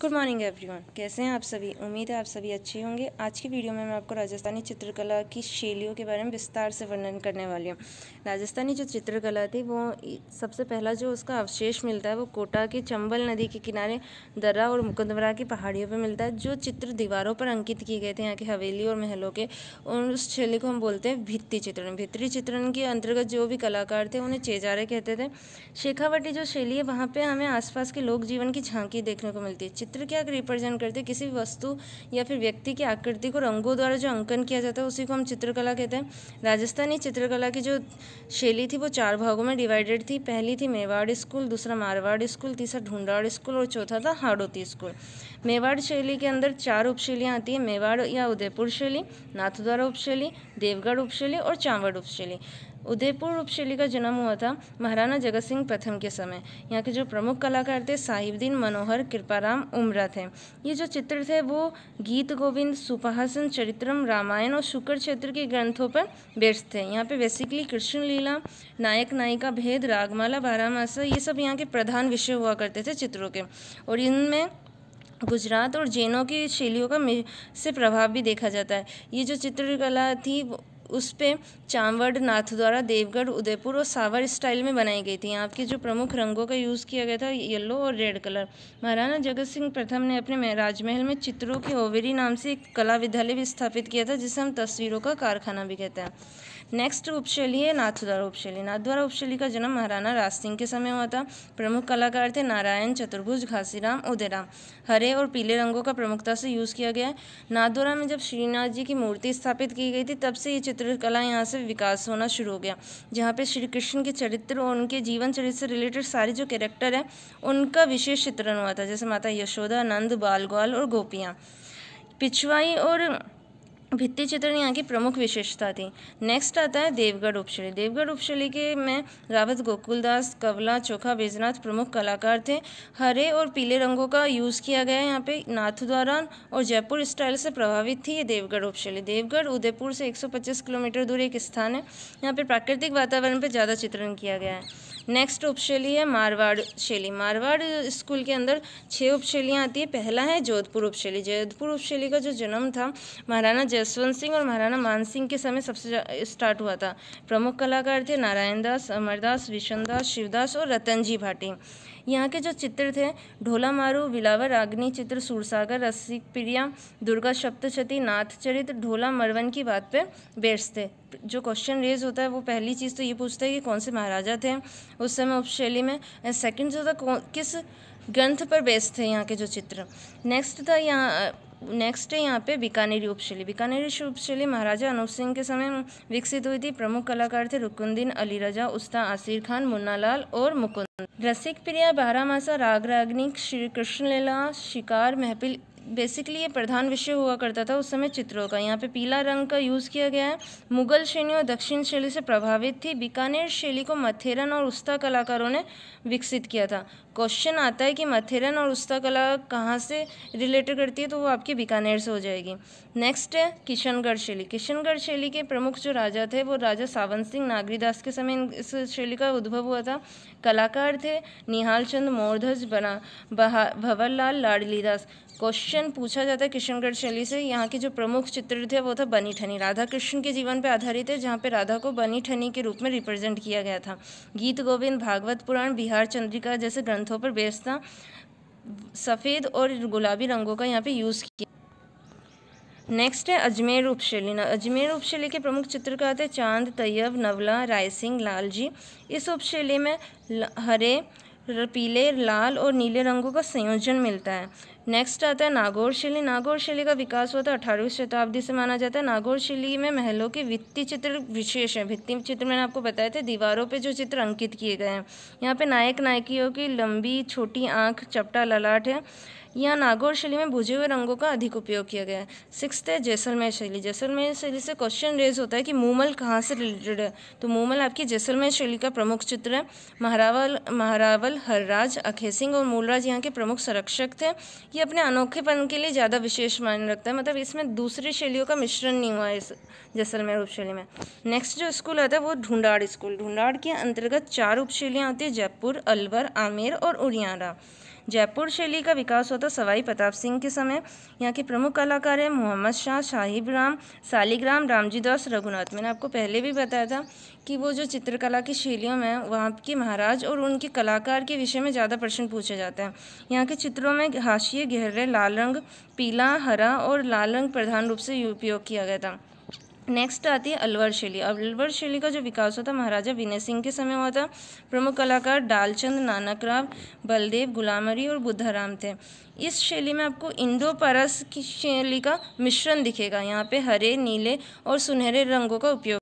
good morning everyone कैसे हैं आप सभी उम्मीद है आप सभी अच्छे होंगे आज की वीडियो में मैं आपको राजस्थानी चित्रकला की शैलियों के बारे में विस्तार से वर्णन करने वाली हूँ राजस्थानी जो चित्रकला थी वो सबसे पहला जो उसका अवशेष मिलता है वो कोटा के चंबल नदी के किनारे दर्रा और मुकदमरा की पहाड़ियों पर मिलता है जो चित्र दीवारों पर अंकित किए गए थे यहाँ के हवेली और महलों के और उस शैली को हम बोलते हैं भित्ती चित्रण भित्ती चित्रण के अंतर्गत जो भी कलाकार थे उन्हें चेजारे कहते थे शेखावटी जो शैली है वहाँ पर हमें आसपास के लोक जीवन की झांकी देखने को मिलती है चित्र क्या रिप्रेजेंट करते हैं किसी वस्तु या फिर व्यक्ति की आकृति को रंगों द्वारा जो अंकन किया जाता है उसी को हम चित्रकला कहते हैं राजस्थानी चित्रकला की जो शैली थी वो चार भागों में डिवाइडेड थी पहली थी मेवाड़ स्कूल दूसरा मारवाड़ स्कूल तीसरा ढूंढाड़ स्कूल और चौथा था हाड़ोती स्कूल मेवाड़ शैली के अंदर चार उपशैलियाँ आती हैं मेवाड़ या उदयपुर शैली नाथद्वारा उपशैली देवगढ़ उपशैली और चांवड़ उपशैली उदयपुर उपशैली का जन्म हुआ था महाराणा जगत सिंह प्रथम के समय यहाँ के जो प्रमुख कलाकार थे साहिबदीन मनोहर कृपाराम उमरा थे ये जो चित्र थे वो गीत गोविंद सुपहासन चरित्रम रामायण और शुक्र क्षेत्र के ग्रंथों पर बेस्ड थे यहाँ पे बेसिकली कृष्ण लीला नायक नायिका भेद रागमाला बारामासा ये सब यहाँ के प्रधान विषय हुआ करते थे चित्रों के और इनमें गुजरात और जैनों की शैलियों का से प्रभाव भी देखा जाता है ये जो चित्रकला थी उस पर चांवड नाथ द्वारा देवगढ़ उदयपुर और सावर स्टाइल में बनाई गई थी यहाँ के जो प्रमुख रंगों का यूज़ किया गया था येलो और रेड कलर महाराणा जगत सिंह प्रथम ने अपने राजमहल में चित्रों की ओवेरी नाम से एक कला विद्यालय भी स्थापित किया था जिसे हम तस्वीरों का कारखाना भी कहते हैं नेक्स्ट उपशैली है नाथद्वारा उपशैली नाथद्वारा उपशैली का जन्म महाराणा राज सिंह के समय हुआ था प्रमुख कलाकार थे नारायण चतुर्भुज घासीराम उदयराम हरे और पीले रंगों का प्रमुखता से यूज़ किया गया है नाथद्वारा में जब श्रीनाथ जी की मूर्ति स्थापित की गई थी तब से ये चित्रकला यहाँ से विकास होना शुरू हो गया जहाँ पर श्री कृष्ण के चरित्र और उनके जीवन चरित्र से रिलेटेड सारे जो कैरेक्टर हैं उनका विशेष चित्रण हुआ था जैसे माता यशोदा नंद बाल ग्वाल और गोपियाँ पिछवाई और भित्ति चित्रण यहाँ की प्रमुख विशेषता थी नेक्स्ट आता है देवगढ़ उपशैली देवगढ़ उपशैली के में रावत गोकुलदास कवला चोखा बैजनाथ प्रमुख कलाकार थे हरे और पीले रंगों का यूज़ किया गया है यहाँ पे नाथ द्वारा और जयपुर स्टाइल से प्रभावित थी ये देवगढ़ उपशैली देवगढ़ उदयपुर से एक किलोमीटर दूर एक स्थान है यहाँ पर प्राकृतिक वातावरण पर ज़्यादा चित्रण किया गया है नेक्स्ट उपशैली है मारवाड़ शैली मारवाड़ स्कूल के अंदर छः उपशैलियाँ आती है पहला है जोधपुर उपशैली जोधपुर उपशैली का जो जन्म था महाराणा जय जसवंत सिंह और महाराणा मान सिंह के समय सबसे स्टार्ट हुआ था प्रमुख कलाकार थे नारायण दास अमरदास विशनदास शिवदास और रतन जी भाटी यहाँ के जो चित्र थे ढोला मारू बिलावर आग्नि चित्र सूरसागर रसिक प्रिया दुर्गा सप्तशती नाथ चरित्र ढोला मरवन की बात पे बेस्ट थे जो क्वेश्चन रेज होता है वो पहली चीज़ तो ये पूछता है कि कौन से महाराजा थे उस समय उपशैली में एंड सेकेंड जो था किस ग्रंथ पर बेस्ड थे यहाँ के जो चित्र नेक्स्ट था यहाँ नेक्स्ट है यहाँ पे बीकानेरी उपशैली बीकानेरी उपशैली महाराजा अनूप सिंह के समय विकसित हुई थी प्रमुख कलाकार थे रुकुंदीन अली रजा उस्ता आसिर खान मुन्नालाल और मुकुंद रसिक प्रिया बारह मासा राग रागनी श्री कृष्ण लीला शिकार महफिल बेसिकली ये प्रधान विषय हुआ करता था उस समय चित्रों का यहाँ पे पीला रंग का यूज़ किया गया है मुगल श्रेणी और दक्षिण शैली से प्रभावित थी बीकानेर शैली को मथेरन और उस्ता कलाकारों ने विकसित किया था क्वेश्चन आता है कि मथेरन और उस्ता कला कहाँ से रिलेटेड करती है तो वो आपकी बीकानेर से हो जाएगी नेक्स्ट है किशनगढ़ शैली किशनगढ़ शैली के प्रमुख जो राजा थे वो राजा सावन सिंह नागरीदास के समय इस शैली का उद्भव हुआ था कलाकार थे निहाल चंद मोरध्वज बना भवरलाल लाडलीदास क्वेश्चन पूछा जाता है किशनगढ़ शैली से यहाँ के जो प्रमुख चित्र थे वो था बनी ठनी राधा कृष्ण के जीवन पर आधारित है जहाँ पे राधा को बनी ठनी के रूप में रिप्रेजेंट किया गया था गीत गोविंद भागवत पुराण बिहार चंद्रिका जैसे ग्रंथों पर बेस था सफ़ेद और गुलाबी रंगों का यहाँ पे यूज़ किया नेक्स्ट है अजमेर उपशैली अजमेर उपशैली के प्रमुख चित्रकार थे चांद तैयब नवला राय सिंह लाल जी इस उपशैली में हरे पीले लाल और नीले रंगों का संयोजन मिलता है नेक्स्ट आता है नागौर शैली नागौर शैली का विकास हुआ था अठारहवीं शताब्दी से माना जाता है नागौर शैली में महलों के वित्तीय चित्र विशेष हैं वित्तीय चित्र मैंने आपको बताए थे दीवारों पे जो चित्र अंकित किए गए हैं यहाँ पे नायक नायकियों की लंबी छोटी आँख चपटा ललाट है यहाँ नागौर शैली में भुजे हुए रंगों का अधिक उपयोग किया गया है सिक्स है जैसलमेर शैली जैसलमेर शैली से क्वेश्चन रेज होता है कि मूमल कहाँ से रिलेटेड है तो मूमल आपकी जैसलमेर शैली का प्रमुख चित्र है महारावल महारावल हरराज अखे सिंह और मूलराज यहाँ के प्रमुख संरक्षक थे ये अपने अनोखेपन के लिए ज़्यादा विशेष मान्य रखता है मतलब इसमें दूसरी शैलियों का मिश्रण नहीं हुआ है इस जैसलमेर उपशैली में नेक्स्ट जो स्कूल आता है वो ढूंढाड़ स्कूल ढूंढाड़ के अंतर्गत चार उपशैलियाँ आती है जयपुर अलवर आमेर और उड़ियारा जयपुर शैली का विकास होता सवाई प्रताप सिंह के समय यहाँ के प्रमुख कलाकार हैं मोहम्मद शाह साहिब राम सालीग्राम रामजी दास रघुनाथ मैंने आपको पहले भी बताया था कि वो जो चित्रकला की शैलियों में वहाँ के महाराज और उनके कलाकार के विषय में ज़्यादा प्रश्न पूछे जाते हैं यहाँ के चित्रों में हाशिए गहरे लाल रंग पीला हरा और लाल रंग प्रधान रूप से उपयोग किया गया था नेक्स्ट आती है अलवर शैली अब अलवर शैली का जो विकास होता है महाराजा विनय सिंह के समय हुआ था प्रमुख कलाकार डालचंद नानक राव बलदेव गुलामरी और बुद्धाराम थे इस शैली में आपको इंदो परस की शैली का मिश्रण दिखेगा यहाँ पे हरे नीले और सुनहरे रंगों का उपयोग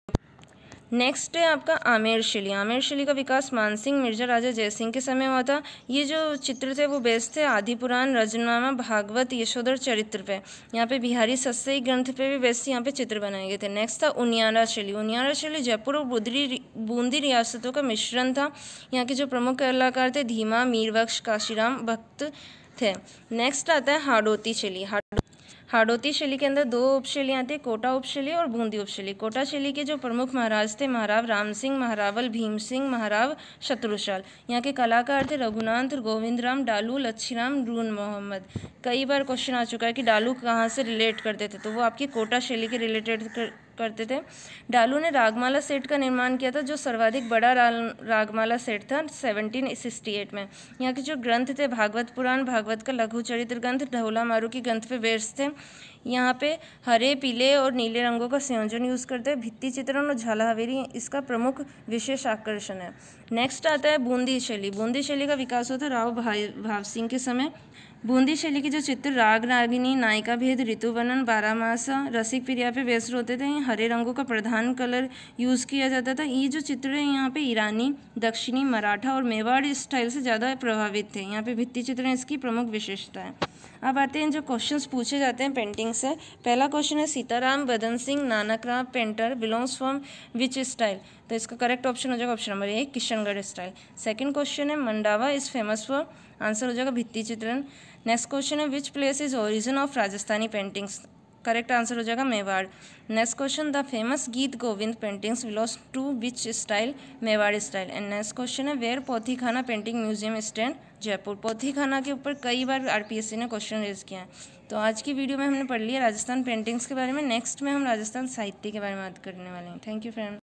नेक्स्ट है आपका आमेर शिली आमेर शिली का विकास मानसिंह मिर्जा राजा जयसिंह के समय हुआ था ये जो चित्र थे वो बेस्ड थे आदि पुराण रजनामा भागवत यशोधर चरित्र पे यहाँ पे बिहारी सस्ई ग्रंथ पे भी बेस्ड यहाँ पे चित्र बनाए गए थे नेक्स्ट था उनियारा शैली उनियारा शैली जयपुर और बुदरी बूंदी रियासतों का मिश्रण था यहाँ के जो प्रमुख कलाकार थे धीमा मीरबक्श काशीराम भक्त थे नेक्स्ट आता है हाडोती शैली हाडो हाड़ौती शैली के अंदर दो उपशैली आती है कोटा उपशैली और बूंदी उपशैली कोटा शैली के जो प्रमुख महाराज थे महाराव राम सिंह महारावल भीम सिंह महाराव शत्रुशाल यहाँ के कलाकार थे रघुनाथ गोविंद राम डालू लच्छीराम रून मोहम्मद कई बार क्वेश्चन आ चुका है कि डालू कहाँ से रिलेट करते थे तो वो आपकी कोटा शैली के रिलेटेड कर, करते थे डालू ने रागमाला सेट का निर्माण किया था जो सर्वाधिक बड़ा रागमाला सेट था 1768 में यहाँ के जो ग्रंथ थे भागवत पुराण भागवत का लघु चरित्र ग्रंथ ढोला मारू की ग्रंथ पे वेर्स थे यहाँ पे हरे पीले और नीले रंगों का संयोजन यूज़ करते हैं भित्ति चित्रण और झाला हवेरी इसका प्रमुख विशेष आकर्षण है नेक्स्ट आता है बूंदी शैली बूंदी शैली का विकास होता है राव भाई भाव सिंह के समय बूंदी शैली के जो चित्र राग रागिनी नायिका भेद ऋतु वर्णन बारामास रसिक प्रिया पे व्यस्त होते थे हरे रंगों का प्रधान कलर यूज़ किया जाता था ये जो चित्र है यहाँ पे ईरानी दक्षिणी मराठा और मेवाड़ स्टाइल से ज़्यादा प्रभावित थे यहाँ पे भित्ति चित्र इसकी प्रमुख विशेषता है अब आते हैं जो क्वेश्चंस पूछे जाते हैं पेंटिंग से पहला क्वेश्चन है Sitaram Badan Singh Nanak Ram painter belongs from which style तो इसका करेक्ट ऑप्शन हो जाएगा ऑप्शन नंबर एक किशनगढ़ स्टाइल सेकंड क्वेश्चन है Mandawa is famous for answer हो जाएगा भित्ति चित्रण नेक्स्ट क्वेश्चन है which place is origin of Rajasthani paintings correct answer हो जाएगा Mewar next question the famous Geet Govind paintings belongs to which style Mewar style and next question है where Pothi Khana painting museum stand Jaipur पोथी खाना के ऊपर कई बार आरपीएससी ने क्वेश्चन रेज किया है तो आज की वीडियो में हमने पढ़ लिया राजस्थान पेंटिंग्स के बारे में नेक्स्ट में हम राजस्थान साहित्य के बारे में बात करने वाले हैं थैंक यू फ्रेंड